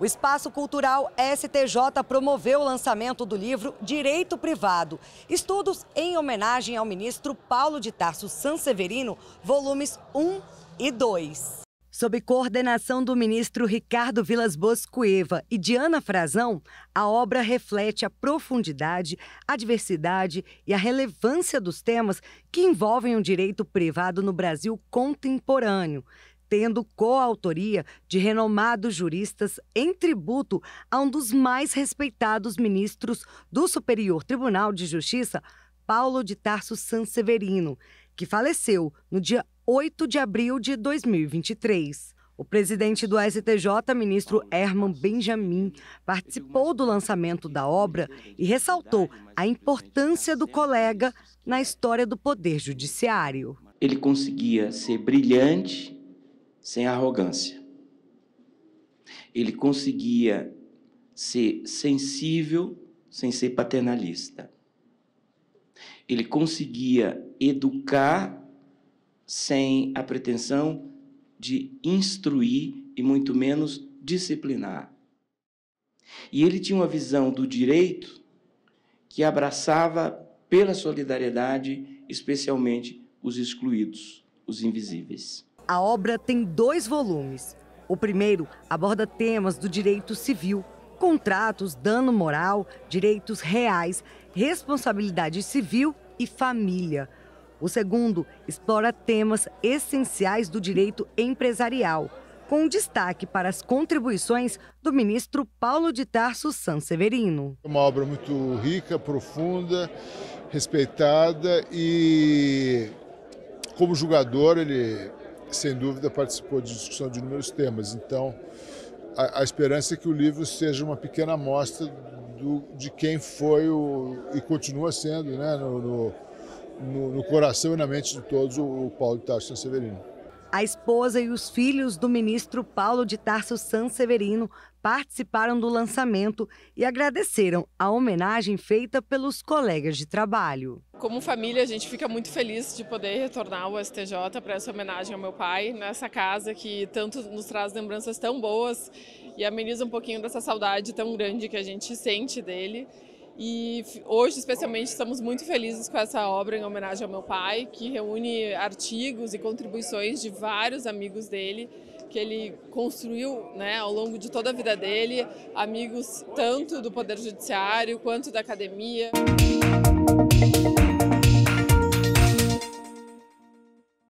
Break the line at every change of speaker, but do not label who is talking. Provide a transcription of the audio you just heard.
O Espaço Cultural STJ promoveu o lançamento do livro Direito Privado, estudos em homenagem ao ministro Paulo de Tarso Sanseverino, volumes 1 e 2. Sob coordenação do ministro Ricardo Vilas Boas Cueva e Diana Frazão, a obra reflete a profundidade, a diversidade e a relevância dos temas que envolvem o direito privado no Brasil contemporâneo, tendo coautoria de renomados juristas em tributo a um dos mais respeitados ministros do Superior Tribunal de Justiça, Paulo de Tarso Sanseverino, que faleceu no dia 8 de abril de 2023. O presidente do STJ, ministro Herman Benjamin, participou do lançamento da obra e ressaltou né? a importância do colega né? na história do Poder Judiciário.
Ele conseguia ser brilhante sem arrogância. Ele conseguia ser sensível sem ser paternalista. Ele conseguia educar sem a pretensão de instruir e muito menos disciplinar. E ele tinha uma visão do direito que abraçava pela solidariedade, especialmente os excluídos, os invisíveis.
A obra tem dois volumes. O primeiro aborda temas do direito civil, contratos, dano moral, direitos reais, responsabilidade civil e família. O segundo explora temas essenciais do direito empresarial, com destaque para as contribuições do ministro Paulo de Tarso Sanseverino.
É uma obra muito rica, profunda, respeitada e, como julgador, ele sem dúvida, participou de discussão de inúmeros temas. Então, a, a esperança é que o livro seja uma pequena amostra do, de quem foi o, e continua sendo, né, no, no, no coração e na mente de todos, o, o Paulo de Tarso Severino.
A esposa e os filhos do ministro Paulo de Tarso Sanseverino participaram do lançamento e agradeceram a homenagem feita pelos colegas de trabalho.
Como família, a gente fica muito feliz de poder retornar ao STJ para essa homenagem ao meu pai, nessa casa que tanto nos traz lembranças tão boas e ameniza um pouquinho dessa saudade tão grande que a gente sente dele. E hoje, especialmente, estamos muito felizes com essa obra em homenagem ao meu pai, que reúne artigos e contribuições de vários amigos dele, que ele construiu né, ao longo de toda a vida dele, amigos tanto do Poder Judiciário quanto da academia.